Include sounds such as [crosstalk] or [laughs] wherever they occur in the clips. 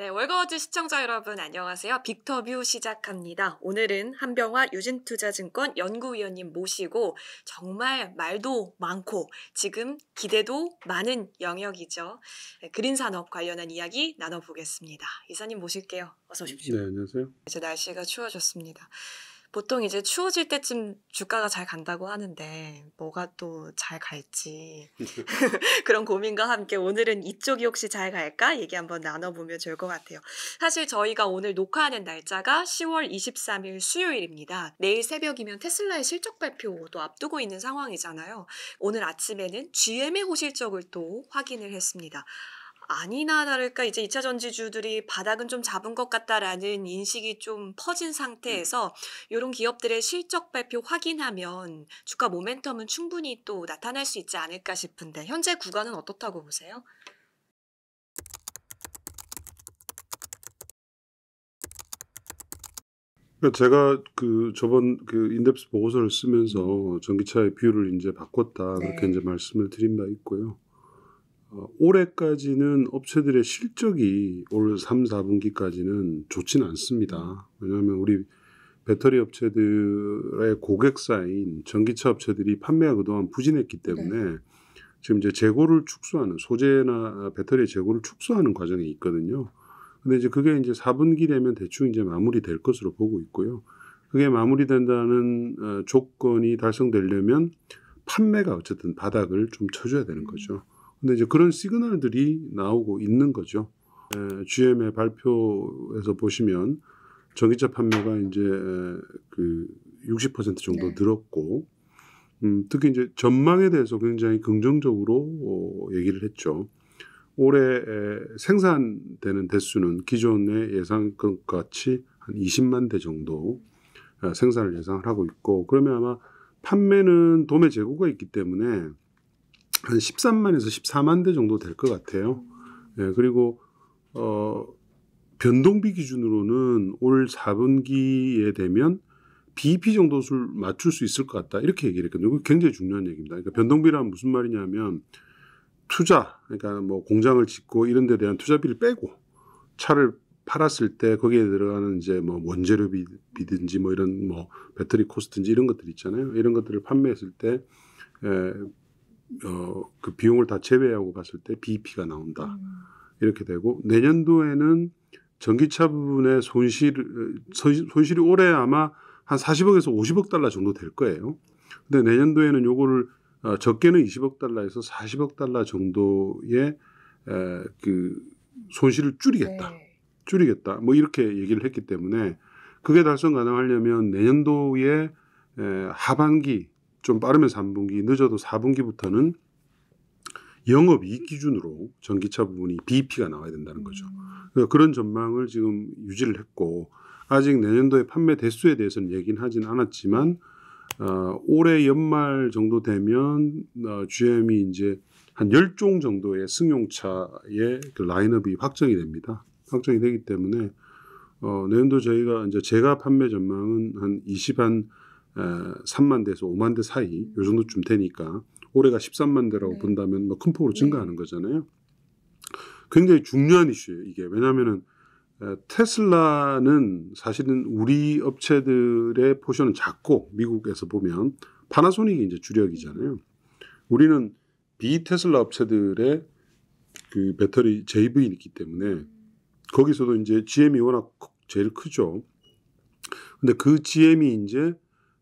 네, 월거워즈 시청자 여러분 안녕하세요. 빅터뷰 시작합니다. 오늘은 한병화 유진투자증권 연구위원님 모시고 정말 말도 많고 지금 기대도 많은 영역이죠. 네, 그린 산업 관련한 이야기 나눠보겠습니다. 이사님 모실게요. 어서 오십시오. 네, 안녕하세요. 이제 날씨가 추워졌습니다. 보통 이제 추워질 때쯤 주가가 잘 간다고 하는데 뭐가 또 잘 갈지 [laughs] [laughs] 그런 고민과 함께 오늘은 이쪽이 혹시 잘 갈까 얘기 한번 나눠보면 좋을 것 같아요. 사실 저희가 오늘 녹화하는 날짜가 10월 23일 수요일입니다. 내일 새벽이면 테슬라의 실적 발표도 앞두고 있는 상황이잖아요. 오늘 아침에는 GM의 호실적을 또 확인을 했습니다. 아니나 다를까 이제 2차 전지주들이 바닥은 좀 잡은 것 같다라는 인식이 좀 퍼진 상태에서 음. 이런 기업들의 실적 발표 확인하면 주가 모멘텀은 충분히 또 나타날 수 있지 않을까 싶은데 현재 구간은 어떻다고 보세요? 그러니까 제가 그 저번 그 인덱스 보고서를 쓰면서 전기차의 비율을 이제 바꿨다 그렇게 네. 이제 말씀을 드린 바 있고요. 어, 올해까지는 업체들의 실적이 올 3, 4분기까지는 좋지는 않습니다. 왜냐하면 우리 배터리 업체들의 고객사인 전기차 업체들이 판매가 그동안 부진했기 때문에 네. 지금 이제 재고를 축소하는 소재나 배터리 재고를 축소하는 과정이 있거든요. 근데 이제 그게 이제 4분기 되면 대충 이제 마무리될 것으로 보고 있고요. 그게 마무리된다는 어, 조건이 달성되려면 판매가 어쨌든 바닥을 좀 쳐줘야 되는 음. 거죠. 근데 이제 그런 시그널들이 나오고 있는 거죠. 에, GM의 발표에서 보시면 전기차 판매가 이제 그 60% 정도 네. 늘었고 음, 특히 이제 전망에 대해서 굉장히 긍정적으로 어, 얘기를 했죠. 올해 생산되는 대수는 기존의 예상 같이 한 20만 대 정도 아, 생산을 예상을 하고 있고 그러면 아마 판매는 도매 재고가 있기 때문에 한 13만에서 14만 대 정도 될 것 같아요. 예, 그리고 어 변동비 기준으로는 올 4분기에 되면 BEP 정도를 맞출 수 있을 것 같다. 이렇게 얘기를 했거든요. 이 굉장히 중요한 얘기입니다. 그러니까 변동비란 무슨 말이냐면 투자, 그러니까 뭐 공장을 짓고 이런 데 대한 투자비를 빼고 차를 팔았을 때 거기에 들어가는 이제 뭐 원재료비든지 뭐 이런 뭐 배터리 코스트든지 이런 것들 있잖아요. 이런 것들을 판매했을 때 예, 어, 그 비용을 다 제외하고 봤을 때 BEP가 나온다. 음. 이렇게 되고 내년도에는 전기차 부분의 손실 손실이 올해 아마 한 40억에서 50억 달러 정도 될 거예요. 근데 내년도에는 요거를 어, 적게는 20억 달러에서 40억 달러 정도의 에, 그 손실을 줄이겠다. 네. 줄이겠다. 뭐 이렇게 얘기를 했기 때문에 그게 달성 가능하려면 내년도에 에, 하반기 좀 빠르면 3분기, 늦어도 4분기부터는 영업이익 기준으로 전기차 부분이 BEP가 나와야 된다는 거죠. 그 그런 전망을 지금 유지를 했고 아직 내년도에 판매 대수에 대해서는 얘기는 하진 않았지만 어, 올해 연말 정도 되면 어, GM이 이제 한열종 정도의 승용차의 그 라인업이 확정이 됩니다. 확정이 되기 때문에 어, 내년도 저희가 이제 제가 판매 전망은 한 20한 3만 대에서 5만 대 사이 요 정도쯤 되니까 올해가 13만 대라고 네. 본다면 뭐큰 폭으로 네. 증가하는 거잖아요. 굉장히 중요한 이슈예요. 이게 왜냐하면은 테슬라는 사실은 우리 업체들의 포션은 작고 미국에서 보면 파나소닉이 이제 주력이잖아요. 우리는 비테슬라 업체들의 그 배터리 JV는 있기 때문에 거기서도 이제 GM이 워낙 제일 크죠. 근데 그 GM이 이제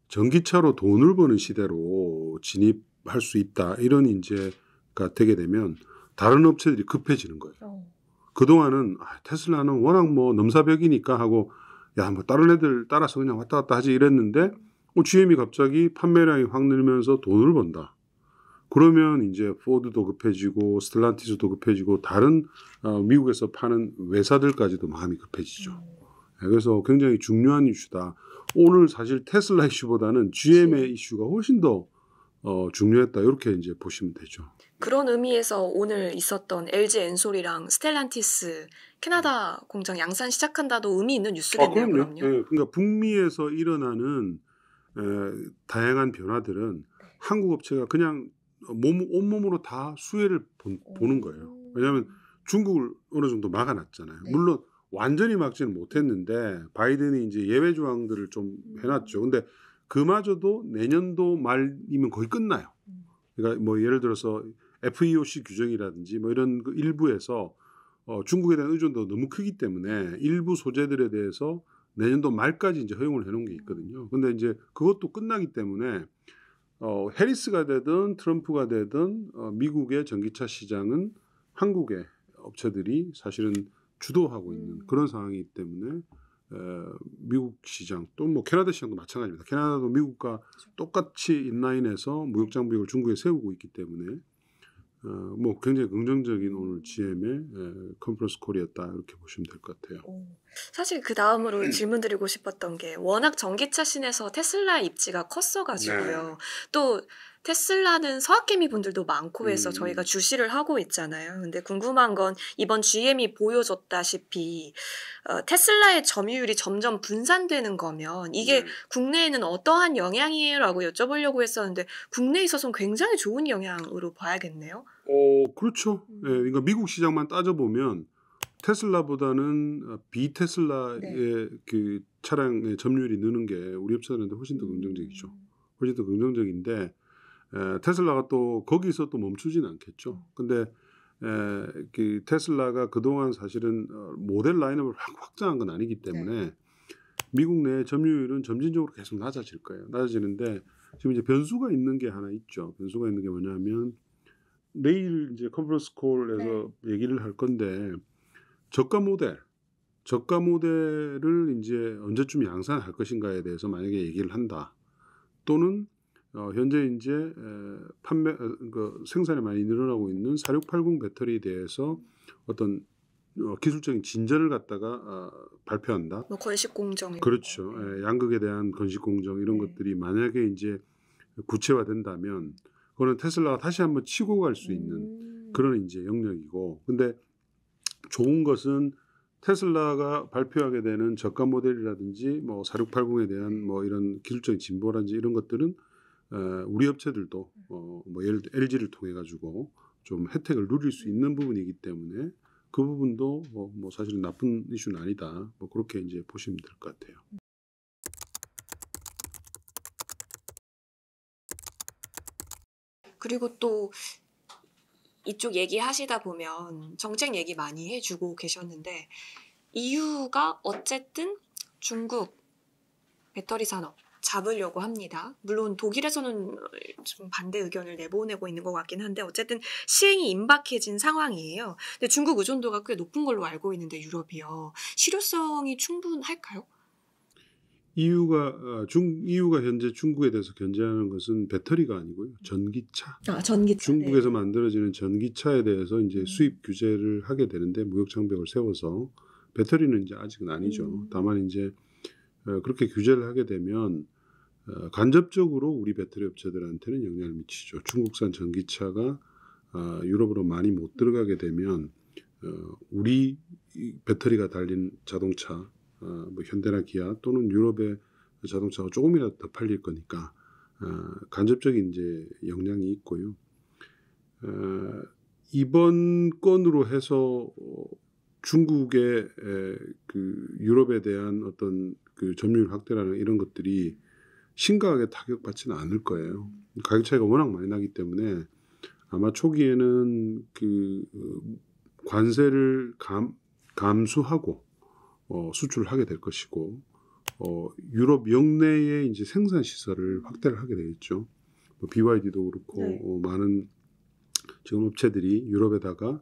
전기차로 돈을 버는 시대로 진입할 수 있다 이런 인재가 되게 되면 다른 업체들이 급해지는 거예요. 어. 그동안은 아, 테슬라는 워낙 뭐 넘사벽이니까 하고 야뭐 다른 애들 따라서 그냥 왔다 갔다 하지 이랬는데 어, GM이 갑자기 판매량이 확 늘면서 돈을 번다. 그러면 이제 포드도 급해지고 스텔란티스도 급해지고 다른 어, 미국에서 파는 회사들까지도 마음이 급해지죠. 음. 예, 그래서 굉장히 중요한 이슈다. 오늘 사실 테슬라 이슈보다는 GM의 이슈가 훨씬 더 어, 중요했다 이렇게 이제 보시면 되죠. 그런 의미에서 오늘 있었던 LG 엔솔이랑 스텔란티스 캐나다 공장 양산 시작한다도 의미 있는 아, 뉴스겠네요. 아, 그럼요. 그럼요. 네, 그러니까 북미에서 일어나는 에, 예, 다양한 변화들은 한국 업체가 그냥 몸, 온몸으로 다 수혜를 보, 는 거예요. 왜냐하면 중국을 어느 정도 막아놨잖아요. 네. 물론 완전히 막지는 못했는데 바이든이 이제 예외 조항들을 좀 음. 해놨죠. 근데 그마저도 내년도 말이면 거의 끝나요. 음. 그러니까 뭐 예를 들어서 FEOC 규정이라든지 뭐 이런 그 일부에서 어, 중국에 대한 의존도 너무 크기 때문에 일부 소재들에 대해서 내년도 말까지 이제 허용을 해놓은 게 있거든요. 음. 근데 이제 그것도 끝나기 때문에 어, 해리스가 되든 트럼프가 되든 어, 미국의 전기차 시장은 한국의 업체들이 사실은 주도하고 있는 음. 그런 상황이기 때문에 어, 미국 시장 또 뭐 캐나다 시장도 마찬가지입니다. 캐나다도 미국과 그렇죠. 똑같이 인라인에서 무역 장벽을 중국에 세우고 있기 때문에 어, 뭐 굉장히 긍정적인 오늘 GM의 컨퍼런스 콜이었다 이렇게 보시면 될 것 같아요. 오. 사실 그 다음으로 음. 질문 드리고 싶었던 게 워낙 전기차 신에서 테슬라 입지가 컸어가지고요. 네. 또 테슬라는 서학개미 분들도 많고 해서 음. 저희가 주시를 하고 있잖아요. 근데 궁금한 건 이번 GM이 보여줬다시피 어, 테슬라의 점유율이 점점 분산되는 거면 이게 네. 국내에는 어떠한 영향이에요라고 여쭤보려고 했었는데 국내에 있어서는 굉장히 좋은 영향으로 봐야겠네요. 어 그렇죠. 음. 네, 그러니까 미국 시장만 따져보면 테슬라보다는 어, 비테슬라의 네. 그 차량의 점유율이 느는 게 우리 업체들한테 훨씬 더 긍정적이죠. 음. 훨씬 더 긍정적인데 에, 테슬라가 또 거기서 또 멈추진 않겠죠. 음. 근데 에, 그 테슬라가 그동안 사실은 어, 모델 라인업을 확 확장한 건 아니기 때문에 네. 미국 내 점유율은 점진적으로 계속 낮아질 거예요. 낮아지는데 지금 이제 변수가 있는 게 하나 있죠. 변수가 있는 게 뭐냐면 내일 이제 컨퍼런스 콜에서 네. 얘기를 할 건데 저가 모델, 저가 모델을 이제 언제쯤 양산할 것인가에 대해서 만약에 얘기를 한다. 또는 어, 현재 이제 에, 판매 어, 그 생산이 많이 늘어나고 있는 4680 배터리에 대해서 어떤 어, 기술적인 진전을 갖다가 어, 발표한다. 뭐 건식 공정. 그렇죠. 예, 네. 양극에 대한 건식 공정 이런 네. 것들이 만약에 이제 구체화된다면 그거는 테슬라가 다시 한번 치고 갈 수 있는 음. 그런 이제 영역이고. 근데 좋은 것은 테슬라가 발표하게 되는 저가 모델이라든지 뭐 4680에 대한 뭐 이런 기술적인 진보라든지 이런 것들은 어, 우리 업체들도 어, 뭐 예를 들어 LG를 통해 가지고 좀 혜택을 누릴 수 있는 부분이기 때문에 그 부분도 뭐, 뭐 사실은 나쁜 이슈는 아니다. 뭐 그렇게 이제 보시면 될 것 같아요. 그리고 또 이쪽 얘기하시다 보면 정책 얘기 많이 해주고 계셨는데 이유가 어쨌든 중국 배터리 산업 잡으려고 합니다. 물론 독일에서는 어, 좀 반대 의견을 내보내고 있는 것 같긴 한데 어쨌든 시행이 임박해진 상황이에요. 근데 중국 의존도가 꽤 높은 걸로 알고 있는데 유럽이요. 실효성이 충분할까요? 이유가중이유가 어, 현재 중국에 대해서 견제하는 것은 배터리가 아니고요 전기차. 아 전기차. 중국에서 네. 만들어지는 전기차에 대해서 이제 음. 수입 규제를 하게 되는데 무역 장벽을 세워서 배터리는 이제 아직은 아니죠. 음. 다만 이제 예, 그렇게 규제를 하게 되면 어, 간접적으로 우리 배터리 업체들한테는 영향을 미치죠. 중국산 전기차가 아, 유럽으로 많이 못 들어가게 되면 어, 우리 배터리가 달린 자동차, 아, 뭐 현대나 기아 또는 유럽의 자동차가 조금이라도 더 팔릴 거니까 아, 간접적인 이제 영향이 있고요. 이번 건으로 해서 어, 중국의 그 유럽에 대한 어떤 그 점유율 확대라는 이런 것들이 심각하게 타격받지는 않을 거예요. 가격 차이가 워낙 많이 나기 때문에 아마 초기에는 그 어, 관세를 감, 감수하고 어, 수출을 하게 될 것이고 어, 유럽 영내에 이제 생산 시설을 확대를 하게 되겠죠. 뭐 BYD도 그렇고 네. 어, 많은 지금 업체들이 유럽에다가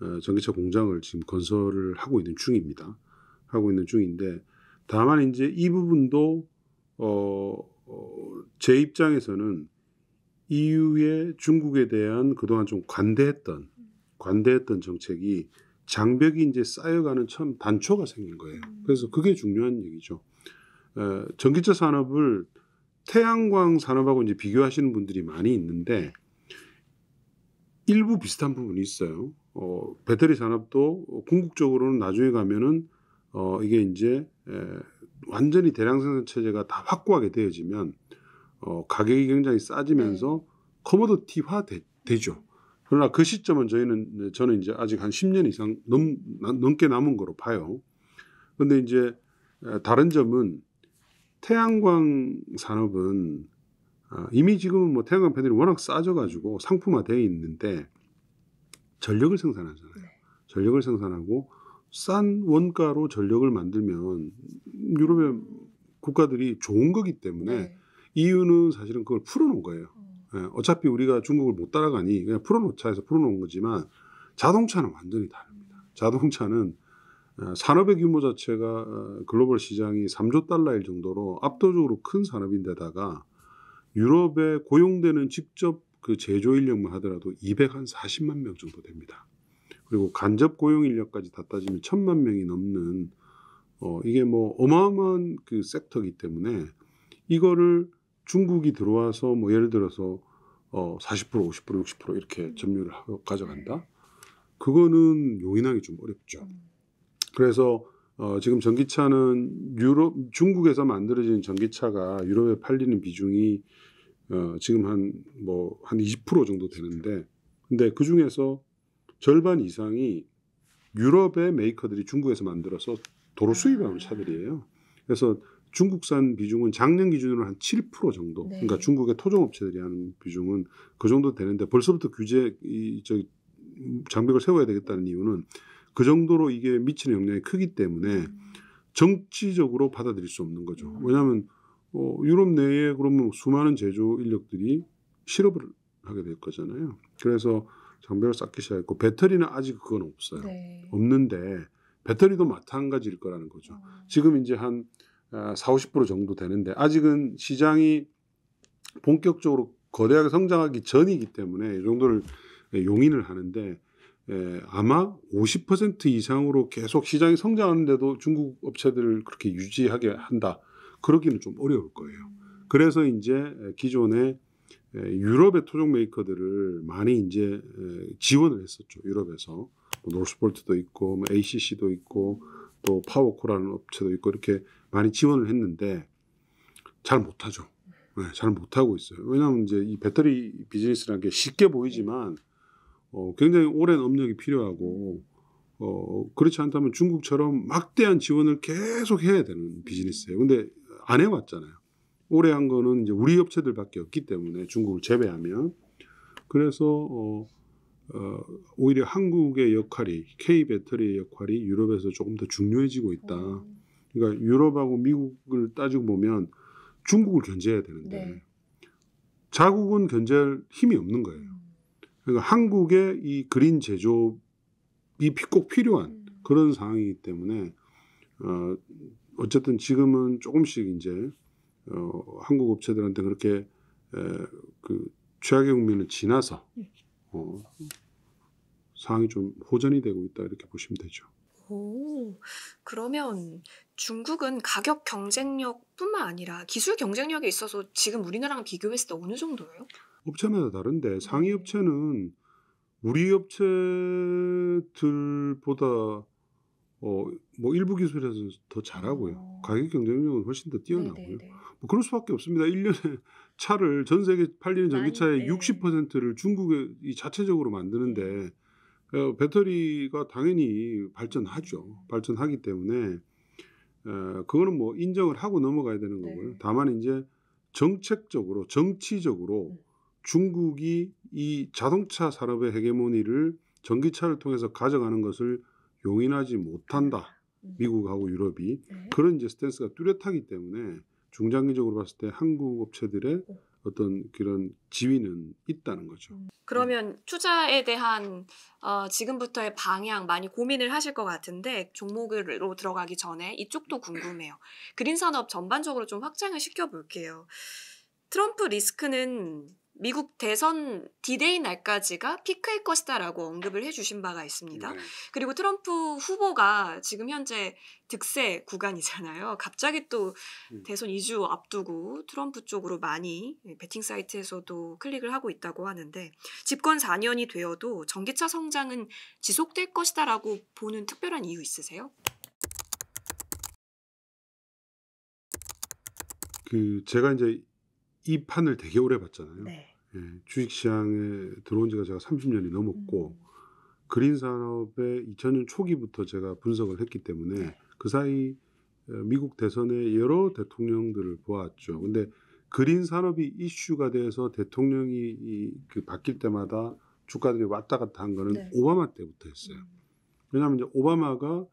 어, 전기차 공장을 지금 건설을 하고 있는 중입니다. 하고 있는 중인데 다만 이제 이 부분도 어, 어 제 입장에서는 EU의 중국에 대한 그동안 좀 관대했던 관대했던 정책이 장벽이 이제 쌓여가는 참 단초가 생긴 거예요. 음. 그래서 그게 중요한 얘기죠. 에, 전기차 산업을 태양광 산업하고 이제 비교하시는 분들이 많이 있는데 일부 비슷한 부분이 있어요. 어, 배터리 산업도 궁극적으로는 나중에 가면은 어, 이게 이제 예, 완전히 대량 생산 체제가 다 확고하게 되어지면 어, 가격이 굉장히 싸지면서 네. 커머더티화 되, 죠 그러나 그 시점은 저희는 네, 저는 이제 아직 한 10년 이상 넘, 넘게 남은 거로 봐요. 그런데 이제 다른 점은 태양광 산업은 아, 이미 지금은 뭐 태양광 패널이 워낙 싸져가지고 상품화되어 있는데 전력을 생산하잖아요. 네. 전력을 생산하고 싼 원가로 전력을 만들면 유럽의 국가들이 좋은 거기 때문에 네. EU는 사실은 그걸 풀어놓은 거예요. 음. 예, 어차피 우리가 중국을 못 따라가니 그냥 풀어놓자 해서 풀어놓은 거지만 자동차는 완전히 다릅니다. 음. 자동차는 어, 산업의 규모 자체가 어, 글로벌 시장이 3조 달러일 정도로 압도적으로 큰 산업인데다가 유럽에 고용되는 직접 그 제조 인력만 하더라도 240만 명 정도 됩니다. 그리고 간접 고용 인력까지 다 따지면 천만 명이 넘는 어 이게 뭐 어마어마한 그 섹터이기 때문에 이거를 중국이 들어와서 뭐 예를 들어서 어40% 50% 60% 이렇게 음. 점유를 하고 가져간다. 네. 그거는 용인하기 좀 어렵죠. 음. 그래서 어 지금 전기차는 유럽 중국에서 만들어진 전기차가 유럽에 팔리는 비중이 어 지금 한 뭐한 뭐한20% 정도 되는데 근데 그 중에서 절반 이상이 유럽의 메이커들이 중국에서 만들어서 도로 아. 수입하는 차들이에요. 그래서 중국산 비중은 작년 기준으로 한 7% 정도. 네. 그러니까 중국의 토종업체들이 하는 비중은 그 정도 되는데 벌써부터 규제 이저 장벽을 세워야 되겠다는 이유는 그 정도로 이게 미치는 영향이 크기 때문에 음. 정치적으로 받아들일 수 없는 거죠. 음. 왜냐하면 어, 유럽 내에 그러면 수많은 제조 인력들이 실업을 하게 될 거잖아요. 그래서 장비를 쌓기 시작했고 배터리는 아직 그건 없어요. 네. 없는데 배터리도 마찬가지일 거라는 거죠. 어. 지금 이제 한 4, 아, 50% 정도 되는데 아직은 시장이 본격적으로 거대하게 성장하기 전이기 때문에 이 정도를 예, 용인을 하는데 에, 예, 아마 50% 이상으로 계속 시장이 성장하는데도 중국 업체들을 그렇게 유지하게 한다. 그러기는 좀 어려울 거예요. 음. 그래서 이제 기존에 유럽의 토종 메이커들을 많이 이제 지원을 했었죠. 유럽에서 뭐 노스볼트도 있고 뭐 ACC도 있고 또 파워코라는 업체도 있고 이렇게 많이 지원을 했는데 잘 못하죠. 네, 잘 못하고 있어요. 왜냐하면 이제 이 배터리 비즈니스라는 게 쉽게 보이지만 어, 굉장히 오랜 업력이 필요하고 어, 그렇지 않다면 중국처럼 막대한 지원을 계속 해야 되는 비즈니스예요. 근데 안 해왔잖아요. 올해 한 거는 이제 우리 업체들밖에 없기 때문에 중국을 제외하면 그래서 어, 어, 오히려 한국의 역할이 K 배터리의 역할이 유럽에서 조금 더 중요해지고 있다. 어. 그러니까 유럽하고 미국을 따지고 보면 중국을 견제해야 되는데 네. 자국은 견제할 힘이 없는 거예요. 음. 그러니까 한국의 이 그린 제조업이 꼭 필요한 음. 그런 상황이기 때문에 어, 어쨌든 지금은 조금씩 이제 어, 한국 업체들한테 그렇게 에, 그 최악의 국면을 지나서 예. 어, 상황이 좀 호전이 되고 있다 이렇게 보시면 되죠. 오, 그러면 중국은 가격 경쟁력뿐만 아니라 기술 경쟁력에 있어서 지금 우리나라랑 비교했을 때 어느 정도예요? 업체마다 다른데 네. 상위 업체는 우리 업체들보다 어뭐 일부 기술에서 더 잘하고요. 오. 어. 가격 경쟁력은 훨씬 더 네, 네, 뛰어나고요. 네네네. 뭐 그럴 수밖에 없습니다. 1년에 [laughs] 차를 전 세계 팔리는 전기차의 많이, 네. 60%를 중국에 자체적으로 만드는데 네. 어, 배터리가 당연히 발전하죠. 발전하기 때문에 에, 어, 그거는 뭐 인정을 하고 넘어가야 되는 네. 거고요. 네. 다만 이제 정책적으로 정치적으로 네. 중국이 이 자동차 산업의 헤게모니를 전기차를 통해서 가져가는 것을 용인하지 못한다. 음. 미국하고 유럽이 네. 그런 이제 스탠스가 뚜렷하기 때문에 중장기적으로 봤을 때 한국 업체들의 어떤 그런 지위는 있다는 거죠. 음. 그러면 투자에 대한 어, 지금부터의 방향 많이 고민을 하실 것 같은데 종목으로 들어가기 전에 이쪽도 궁금해요. 그린 산업 전반적으로 좀 확장을 시켜볼게요. 트럼프 리스크는 미국 대선 디데이 날까지가 피크일 것이다라고 언급을 해주신 바가 있습니다. 네. 그리고 트럼프 후보가 지금 현재 득세 구간이잖아요. 갑자기 또 음. 대선 2주 앞두고 트럼프 쪽으로 많이 배팅 사이트에서도 클릭을 하고 있다고 하는데 집권 4년이 되어도 전기차 성장은 지속될 것이다라고 보는 특별한 이유 있으세요? 그 제가 이제 이 판을 되게 오래 봤잖아요. 네. 예, 주식시장에 들어온 지가 제가 30년이 넘었고 음. 그린 산업의 2000년 초기부터 제가 분석을 했기 때문에 네. 그 사이 어, 미국 대선의 여러 대통령들을 보았죠. 근데 그린 산업이 이슈가 돼서 대통령이 그 바뀔 때마다 주가들이 왔다 갔다 한 거는 네. 오바마 때부터 했어요. 음. 왜냐하면 이제 오바마가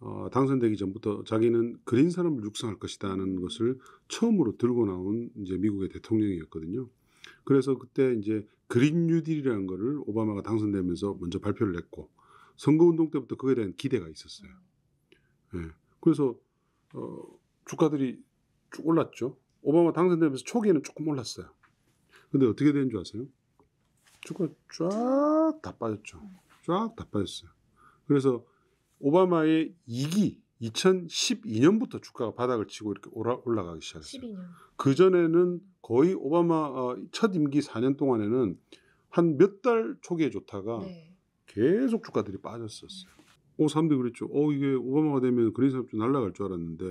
어, 당선되기 전부터 자기는 그린 사람을 육성할 것이다는 것을 처음으로 들고 나온 이제 미국의 대통령이었거든요. 그래서 그때 이제 그린 뉴딜이라는 거를 오바마가 당선되면서 먼저 발표를 했고 선거운동 때부터 그에 대한 기대가 있었어요. 네. 그래서 어, 주가들이 쭉 올랐죠. 오바마 당선되면서 초기에는 조금 올랐어요. 근데 어떻게 된 줄 아세요? 주가 쫙 다 빠졌죠. 쫙 다 빠졌어요. 그래서 오바마의 2기 2012년부터 주가가 바닥을 치고 이렇게 올라가기 시작했어요. 12년. 그 전에는 거의 오바마 어, 첫 임기 4년 동안에는 한 몇 달 초기에 좋다가 네. 계속 주가들이 빠졌었어요. 어, 사람들 그랬죠. 어, 이게 오바마가 되면 그린 산업좀날라갈줄 알았는데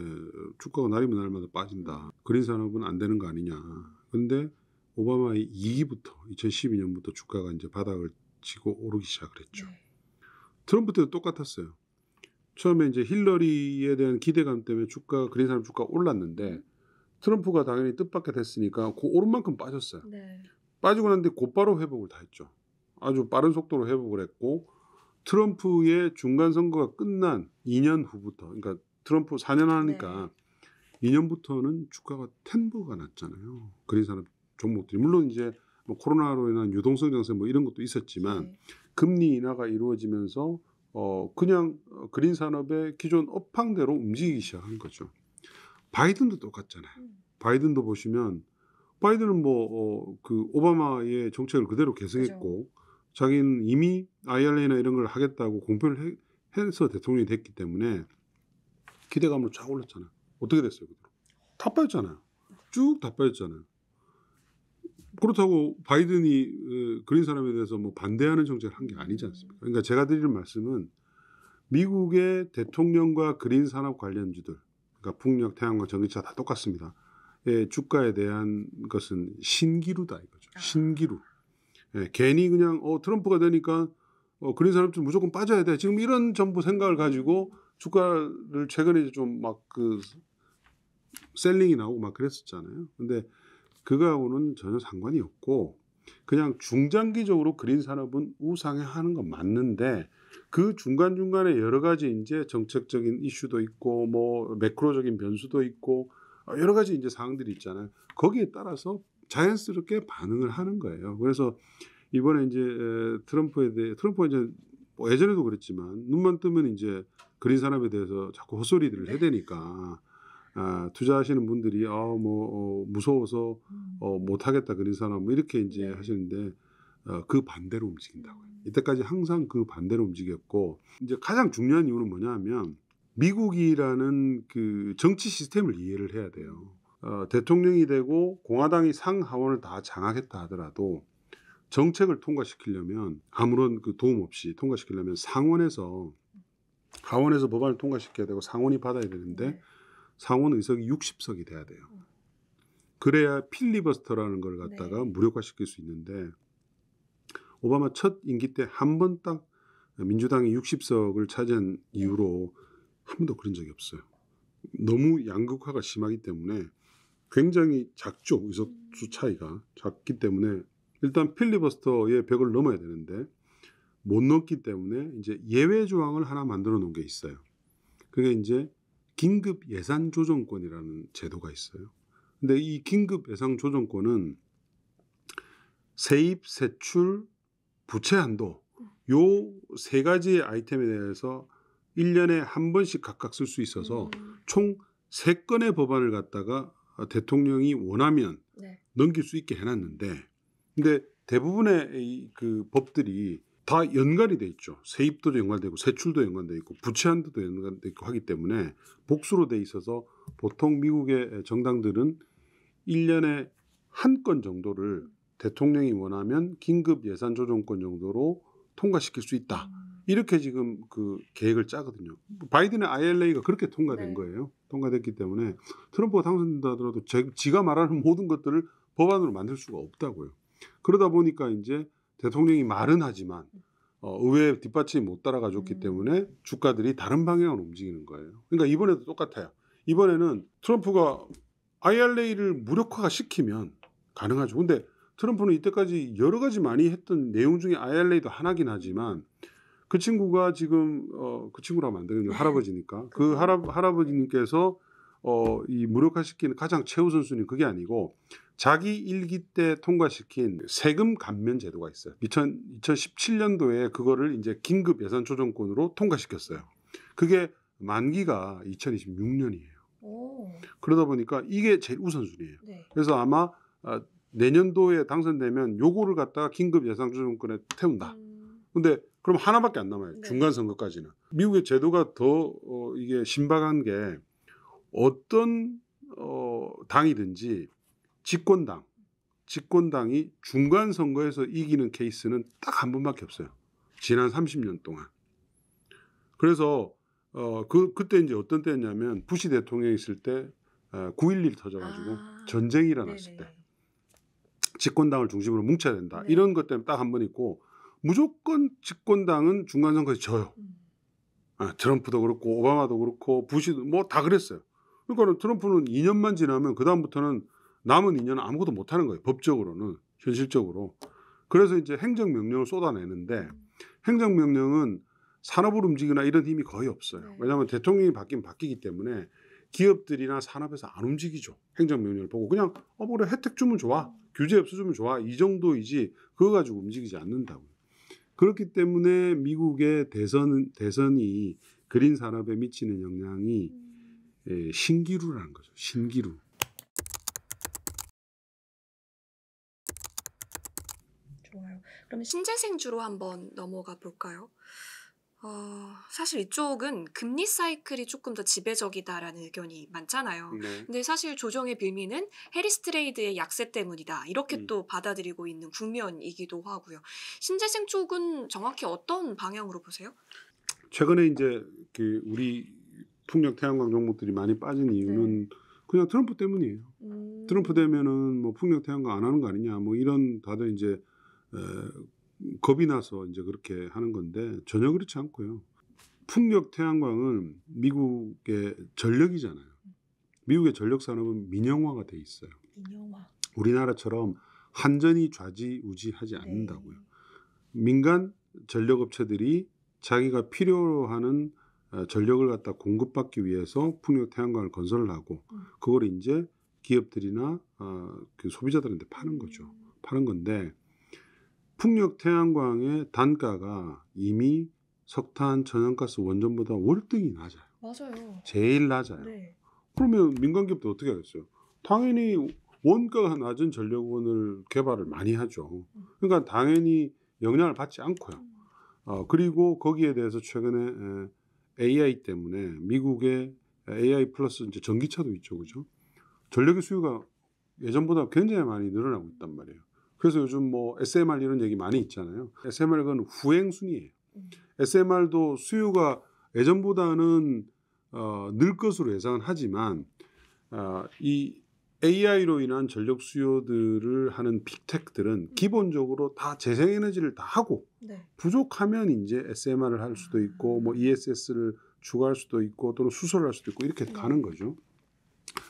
주가가 날이면 날마다 빠진다. 그린 산업은 안 되는 거 아니냐. 근데 오바마의 2기부터 2012년부터 주가가 이제 바닥을 치고 오르기 시작을 했죠. 네. 트럼프 때도 똑같았어요. 처음에 이제 힐러리에 대한 기대감 때문에 주가 그린 사람 주가 올랐는데 트럼프가 당연히 뜻밖의 됐으니까 그 오른 만큼 빠졌어요. 네. 빠지고 난데 곧바로 회복을 다 했죠. 아주 빠른 속도로 회복을 했고 트럼프의 중간 선거가 끝난 2년 후부터 그러니까 트럼프 4년 하니까 네. 2년부터는 주가가 텐버가 났잖아요. 그린 사람 종목들이 물론 이제 뭐 코로나로 인한 유동성 장세 뭐 이런 것도 있었지만 네. 금리 인하가 이루어지면서 어, 그냥 어, 그린 산업의 기존 업황대로 움직이기 시작한 거죠. 바이든도 똑같잖아요. 음. 바이든도 보시면 바이든은 뭐그 어, 그 오바마의 정책을 그대로 계승했고 그렇죠. 자기는 이미 IRA나 이런 걸 하겠다고 공표를 해, 해서 대통령이 됐기 때문에 기대감으로 쫙 올랐잖아요. 어떻게 됐어요? 그대로. 다 빠졌잖아요. 쭉 다 빠졌잖아요. 그렇다고 바이든이 어, 그린 사람에 대해서 뭐 반대하는 정책을 한 게 아니지 않습니까? 그러니까 제가 드리는 말씀은 미국의 대통령과 그린 산업 관련주들, 그러니까 풍력, 태양광, 전기차 다 똑같습니다. 예, 주가에 대한 것은 신기루다 이거죠. 아. 신기루. 예, 괜히 그냥 어 트럼프가 되니까 어 그린 산업주 무조건 빠져야 돼. 지금 이런 전부 생각을 가지고 주가를 최근에 좀 막 그 셀링이 나오고 막 그랬었잖아요. 근데 그거하고는 전혀 상관이 없고 그냥 중장기적으로 그린 산업은 우상해 하는 건 맞는데 그 중간중간에 여러 가지 이제 정책적인 이슈도 있고 뭐 매크로적인 변수도 있고 여러 가지 이제 사항들이 있잖아요. 거기에 따라서 자연스럽게 반응을 하는 거예요. 그래서 이번에 이제 트럼프에 대해 트럼프 이제 뭐 예전에도 그랬지만 눈만 뜨면 이제 그린 산업에 대해서 자꾸 헛소리들을 해대니까 아, 투자하시는 분들이 아, 뭐 어, 무서워서 음. 어, 못 하겠다 그런 사람 뭐 이렇게 이제 네. 하시는데 어, 그 반대로 움직인다고요. 음. 이때까지 항상 그 반대로 움직였고 이제 가장 중요한 이유는 뭐냐면 미국이라는 그 정치 시스템을 이해를 해야 돼요. 어, 대통령이 되고 공화당이 상하원을 다 장악했다 하더라도 정책을 통과시키려면 아무런 그 도움 없이 통과시키려면 상원에서 하원에서 법안을 통과시켜야 되고 상원이 받아야 되는데 네. 상원 의석이 60석이 돼야 돼요. 그래야 필리버스터라는 걸 갖다가 네. 무력화시킬 수 있는데 오바마 첫 임기 때 한 번 딱 민주당이 60석을 차지한 네. 이후로 한 번도 그런 적이 없어요. 너무 양극화가 심하기 때문에 굉장히 작죠 의석 수 음. 차이가 작기 때문에 일단 필리버스터의 벽을 넘어야 되는데 못 넘기 때문에 이제 예외 조항을 하나 만들어 놓은 게 있어요. 그게 이제 긴급 예산 조정권이라는 제도가 있어요. 근데 이 긴급 예산 조정권은 세입, 세출, 부채 한도 요 세 가지 아이템에 대해서 1년에 한 번씩 각각 쓸 수 있어서 음. 총 3건의 법안을 갖다가 대통령이 원하면 네. 넘길 수 있게 해놨는데 근데 대부분의 이 그 법들이 다 연관이 돼 있죠. 세입도 연관되고 세출도 연관되어 있고 부채한도도 연관돼 있고 하기 때문에 복수로 돼 있어서 보통 미국의 정당들은 1년에 한 건 정도를 대통령이 원하면 긴급 예산 조정권 정도로 통과시킬 수 있다. 이렇게 지금 그 계획을 짜거든요. 바이든의 ILA가 그렇게 통과된 네. 거예요. 통과됐기 때문에 트럼프가 당선된다 하더라도 제, 지가 말하는 모든 것들을 법안으로 만들 수가 없다고요. 그러다 보니까 이제 대통령이 말은 하지만 음. 어, 의회 뒷받침이 못 따라가줬기 음. 때문에 주가들이 다른 방향으로 움직이는 거예요. 그러니까 이번에도 똑같아요. 이번에는 트럼프가 IRA를 무력화 시키면 가능하죠. 근데 트럼프는 이때까지 여러 가지 많이 했던 내용 중에 IRA도 하나긴 하지만 그 친구가 지금 어, 그 친구라고 만드는 할아버지니까 그 그렇죠. 할아, 할아버지님께서 어, 이무력화시킨 가장 최우선 순위 그게 아니고 자기 일기 때 통과시킨 세금 감면 제도가 있어요. 2 0 1 7년도에 그거를 이제 긴급 예산 조정권으로 통과시켰어요. 그게 만기가 2026년이에요. 오. 그러다 보니까 이게 제일 우선순위예요. 네. 그래서 아마 아, 내년도에 당선되면 요거를 갖다가 긴급 예산 조정권에 태운다. 음. 근데 그럼 하나밖에 안 남아요. 네. 중간 선거까지는. 미국의 제도가 더 어, 이게 신박한 게 어떤 어, 당이든지 집권당, 집권당이 중간 선거에서 이기는 케이스는 딱 한 번밖에 없어요. 지난 30년 동안. 그래서 어, 그 그때 이제 어떤 때였냐면 부시 대통령이 있을 때 9.11 어, 터져가지고 아, 전쟁이 일어났을 네네. 때 집권당을 중심으로 뭉쳐야 된다 네. 이런 것 때문에 딱 한 번 있고 무조건 집권당은 중간 선거에 져요. 음. 아, 트럼프도 그렇고 오바마도 그렇고 부시도 뭐다 그랬어요. 그러니까 트럼프는 2년만 지나면 그다음부터는 남은 2년 아무것도 못 하는 거예요. 법적으로는 현실적으로. 그래서 이제 행정명령을 쏟아내는데 행정명령은 산업을 움직이나 이런 힘이 거의 없어요. 네. 왜냐하면 대통령이 바뀌면 바뀌기 때문에 기업들이나 산업에서 안 움직이죠. 행정명령을 보고 그냥 어뭐래 혜택 주면 좋아. 규제 없어 주면 좋아. 이 정도이지 그거 가지고 움직이지 않는다고 그렇기 때문에 미국의 대선 대선이 그린 산업에 미치는 영향이 음. 예, 신기루라는 거죠. 신기루. 좋아요. 그러 신재생주로 한번 넘어가 볼까요? 어, 사실 이쪽은 금리 사이클이 조금 더 지배적이다라는 의견이 많잖아요. 네. 근데 사실 조정의 빌미는 해리스 트레이드의 약세 때문이다. 이렇게 음. 또 받아들이고 있는 국면이기도 하고요. 신재생 쪽은 정확히 어떤 방향으로 보세요? 최근에 이제 그 우리 풍력 태양광 종목들이 많이 빠진 네. 이유는 네. 그냥 트럼프 때문이에요. 음. 트럼프 되면은 뭐 풍력 태양광 안 하는 거 아니냐 뭐 이런 다들 이제 에, 겁이 나서 이제 그렇게 하는 건데 전혀 그렇지 않고요. 풍력 태양광은 미국의 전력이잖아요. 미국의 전력 산업은 민영화가 돼 있어요. 민영화. 우리나라처럼 한전이 좌지우지하지 네. 않는다고요. 네. 민간 전력 업체들이 자기가 필요로 하는 어, 전력을 갖다 공급받기 위해서 풍력 태양광을 건설을 하고 음. 그걸 이제 기업들이나 어, 그 소비자들한테 파는 거죠. 음. 파는 건데 풍력 태양광의 단가가 이미 석탄 천연가스 원전보다 월등히 낮아요. 맞아요. 제일 낮아요. 네. 그러면 민간 기업도 어떻게 하겠어요? 당연히 원가가 낮은 전력원을 개발을 많이 하죠. 음. 그러니까 당연히 영향을 받지 않고요. 어, 그리고 거기에 대해서 최근에 에, AI 때문에 미국의 AI 플러스 이제 전기차도 있죠, 그죠? 전력의 수요가 예전보다 굉장히 많이 늘어나고 있단 말이에요. 그래서 요즘 뭐 SMR 이런 얘기 많이 있잖아요. SMR 은 후행 순이에요 음. SMR도 수요가 예전보다는 어, 늘 것으로 예상은 하지만 어, 이 AI로 인한 전력 수요들을 하는 빅텍들은 음. 기본적으로 다 재생에너지를 다 하고 네. 부족하면 이제 SMR을 할 수도 있고 뭐 음. ESS를 추가할 수도 있고 또는 수소를 할 수도 있고 이렇게 네. 가는 거죠.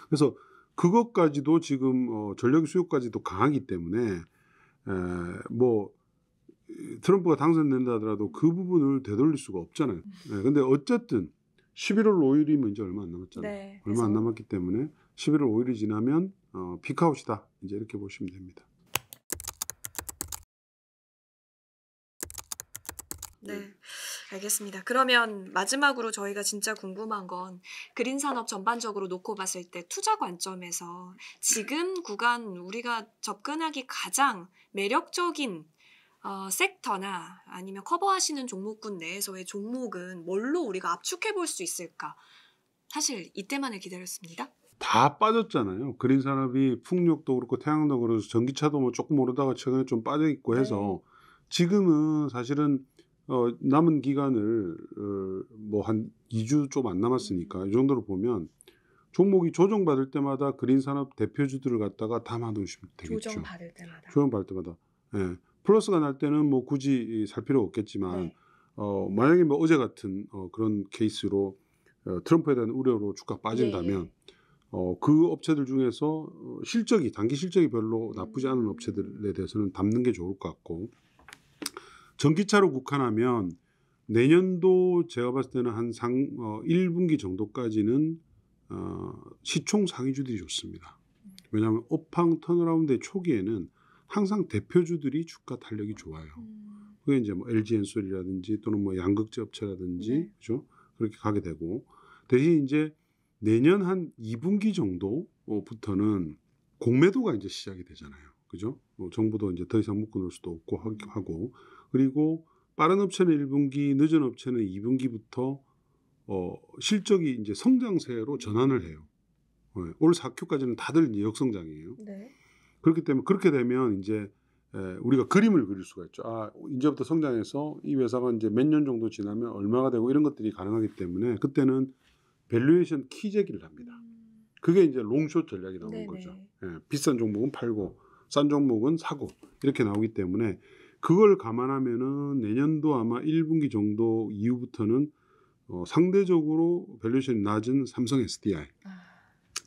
그래서 그것까지도 지금 어, 전력 수요까지도 강하기 때문에 에, 뭐 트럼프가 당선된다 하더라도 그 부분을 되돌릴 수가 없잖아요. 음. 네, 근데 어쨌든 11월 5일이면 이제 얼마 안 남았잖아요. 네, 얼마 안 남았기 때문에 11월 5일이 지나면 어, 빅하우시다 이제 이렇게 보시면 됩니다. 네. 알겠습니다. 그러면 마지막으로 저희가 진짜 궁금한 건 그린 산업 전반적으로 놓고 봤을 때 투자 관점에서 지금 구간 우리가 접근하기 가장 매력적인 어, 섹터나 아니면 커버하시는 종목군 내에서의 종목은 뭘로 우리가 압축해 볼 수 있을까? 사실 이때만을 기다렸습니다. 다 빠졌잖아요. 그린 산업이 풍력도 그렇고 태양도 그렇고 전기차도 뭐 조금 오르다가 최근에 좀 빠져 있고 네. 해서 지금은 사실은 어, 남은 기간을 어, 뭐한 2주 좀 안 남았으니까 이 정도로 보면 종목이 조정받을 때마다 그린 산업 대표주들을 갖다가 담아놓으시면 되겠죠. 조정받을 때마다. 조정받을 때마다. 예. 플러스가 날 때는 뭐 굳이 살 필요 없겠지만 네. 어, 만약에 뭐 어제 같은 어, 그런 케이스로 어, 트럼프에 대한 우려로 주가 빠진다면 네. 어, 그 업체들 중에서 어, 실적이 단기 실적이 별로 나쁘지 않은 음. 업체들에 대해서는 담는 게 좋을 것 같고 전기차로 국한하면 내년도 제가 봤을 때는 한 상 어, 1분기 정도까지는 어, 시총 상위주들이 좋습니다. 음. 왜냐하면 업황 턴어라운드의 초기에는 항상 대표주들이 주가 탄력이 좋아요. 음. 그게 이제 뭐 LG 엔솔이라든지 또는 뭐 양극재 업체라든지 네. 그죠 그렇게 가게 되고 대신 이제 내년 한 2분기 정도부터는 공매도가 이제 시작이 되잖아요. 그죠? 뭐 정부도 이제 더 이상 묶어 놓을 수도 없고 하고 그리고 빠른 업체는 1분기, 늦은 업체는 2분기부터 어, 실적이 이제 성장세로 전환을 해요. 네. 올 4Q까지는 다들 이제 역성장이에요. 네. 그렇기 때문에 그렇게 되면 이제 에, 우리가 그림을 그릴 수가 있죠. 아, 이제부터 성장해서 이 회사가 이제 몇 년 정도 지나면 얼마가 되고 이런 것들이 가능하기 때문에 그때는 밸류에이션 키재기를 합니다. 음. 그게 이제 롱숏 전략이 나온 네네. 거죠. 예, 비싼 종목은 팔고 싼 종목은 사고 이렇게 나오기 때문에 그걸 감안하면은 내년도 아마 1분기 정도 이후부터는 어, 상대적으로 밸류션이 낮은 삼성 SDI 아.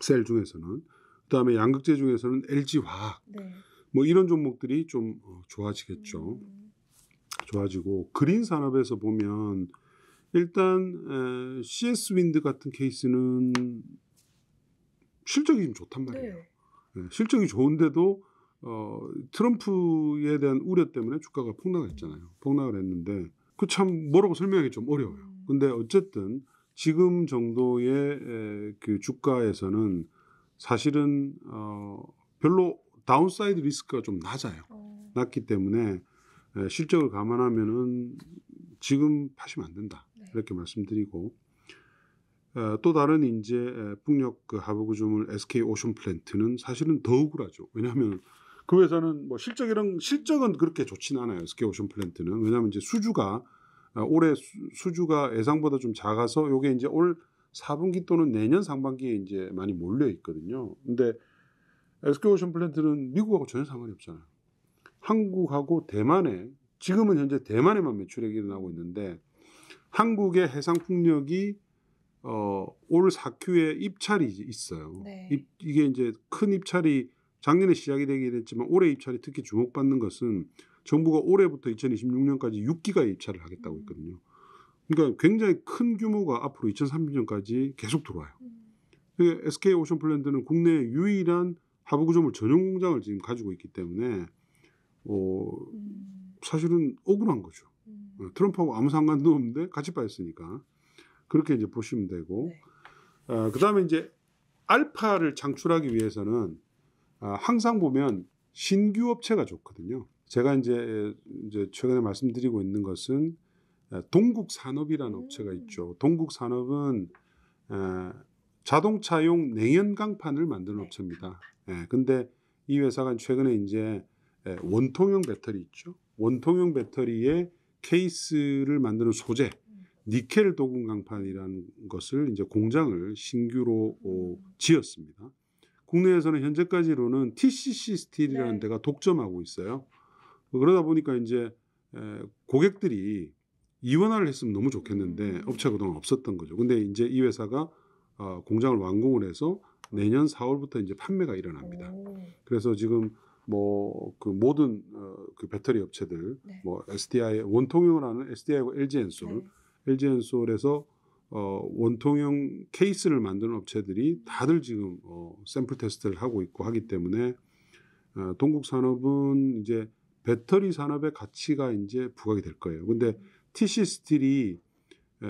셀 중에서는 그다음에 양극재 중에서는 LG 화학 네. 뭐 이런 종목들이 좀 어, 좋아지겠죠. 음. 좋아지고 그린 산업에서 보면 일단 에, CS 윈드 같은 케이스는 실적이 좀 좋단 말이에요. 네. 예, 실적이 좋은데도 어, 트럼프에 대한 우려 때문에 주가가 폭락했잖아요. 폭락을 했는데 그 참 뭐라고 설명하기 좀 어려워요. 음. 근데 어쨌든 지금 정도의 에, 그 주가에서는 사실은 어, 별로 다운사이드 리스크가 좀 낮아요. 어. 낮기 때문에 에, 실적을 감안하면은 지금 파시면 안 된다. 이렇게 말씀드리고 에, 어, 또 다른 이제 에, 북녘 그 하부구조물 SK 오션 플랜트는 사실은 더 억울하죠. 왜냐하면 그 회사는 뭐 실적이랑 실적은 그렇게 좋지는 않아요. SK 오션 플랜트는 왜냐하면 이제 수주가 어, 올해 수, 주가 예상보다 좀 작아서 요게 이제 올 4분기 또는 내년 상반기에 이제 많이 몰려 있거든요. 근데 SK 오션 플랜트는 미국하고 전혀 상관이 없잖아요. 한국하고 대만에 지금은 현재 대만에만 매출액이 일어나고 있는데 한국의 해상 풍력이 어올 4Q에 입찰이 있어요. 네. 입, 이게 이제 큰 입찰이 작년에 시작이 되긴 했지만 올해 입찰이 특히 주목받는 것은 정부가 올해부터 2026년까지 6기가 입찰을 하겠다고 음. 했거든요. 그러니까 굉장히 큰 규모가 앞으로 2030년까지 계속 들어와요. 음. 그러니까 SK 오션 플랜드는 국내 유일한 하부구조물 전용 공장을 지금 가지고 있기 때문에 어, 음. 사실은 억울한 거죠. 어, 트럼프하고 아무 상관도 없는데 같이 빠졌으니까 그렇게 이제 보시면 되고 네. 어, 그다음에 이제 알파를 창출하기 위해서는 어, 항상 보면 신규 업체가 좋거든요. 제가 이제, 이제 최근에 말씀드리고 있는 것은 아, 동국 산업이라는 음. 업체가 있죠. 동국 산업은 에, 자동차용 냉연 강판을 만드는 네. 업체입니다. 예, 근데 이 회사가 최근에 이제 예, 원통형 배터리 있죠. 원통형 배터리에 케이스를 만드는 소재 니켈 도금 강판이라는 것을 이제 공장을 신규로 어, 음. 지었습니다. 국내에서는 현재까지로는 TCC 스틸이라는 네. 데가 독점하고 있어요. 그러다 보니까 이제 고객들이 이원화를 했으면 너무 좋겠는데 음. 업체가 그동안 없었던 거죠. 근데 이제 이 회사가 어, 공장을 완공을 해서 내년 4월부터 이제 판매가 일어납니다. 그래서 지금 뭐그 모든 어, 그 배터리 업체들 네. 뭐 SDI 원통형을 하는 SDI하고 LG 엔솔, 네. LG 엔솔에서 어, 원통형 케이스를 만드는 업체들이 음. 다들 지금 어, 샘플 테스트를 하고 있고 하기 때문에 어, 동국 산업은 이제 배터리 산업의 가치가 이제 부각이 될 거예요. 근데 TC 스틸이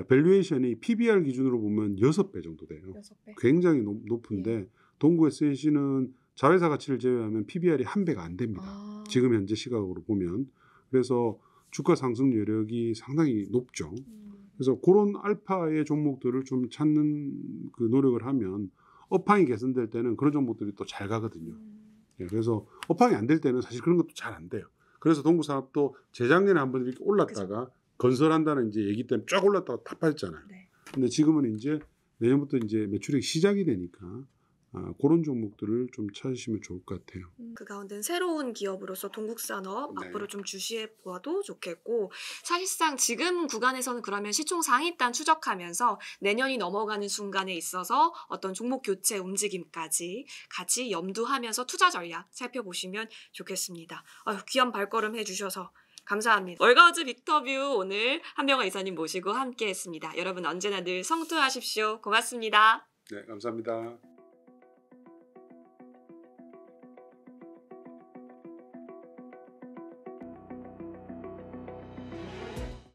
밸류에이션이 PBR 기준으로 보면 여섯 배 정도 돼요. 6배. 굉장히 높, 은데 예. 동구 SNC는 자회사 가치를 제외하면 PBR이 한 배가 안 됩니다. 아. 지금 현재 시각으로 보면 그래서 주가 상승 여력이 상당히 높죠. 음. 그래서 그런 알파의 종목들을 좀 찾는 그 노력을 하면 업황이 개선될 때는 그런 종목들이 또 잘 가거든요. 음. 예, 그래서 업황이 안 될 때는 사실 그런 것도 잘 안 돼요. 그래서 동구 산업도 재작년에 한번 이렇게 올랐다가 그죠. 건설한다는 이제 얘기 때문에 쫙 올랐다가 다 빠졌잖아요. 네. 근데 지금은 이제 내년부터 이제 매출액 시작이 되니까 아, 그런 종목들을 좀 찾으시면 좋을 것 같아요. 음, 그 가운데는 새로운 기업으로서 동국산업 네. 앞으로 좀 주시해 보아도 좋겠고 사실상 지금 구간에서는 그러면 시총 상위단 추적하면서 내년이 넘어가는 순간에 있어서 어떤 종목 교체 움직임까지 같이 염두하면서 투자 전략 살펴보시면 좋겠습니다. 아유, 귀한 발걸음 해주셔서 감사합니다. 월가우즈 빅터뷰 오늘 한병화 이사님 모시고 함께했습니다. 여러분 언제나 늘 성투하십시오. 고맙습니다. 네, 감사합니다.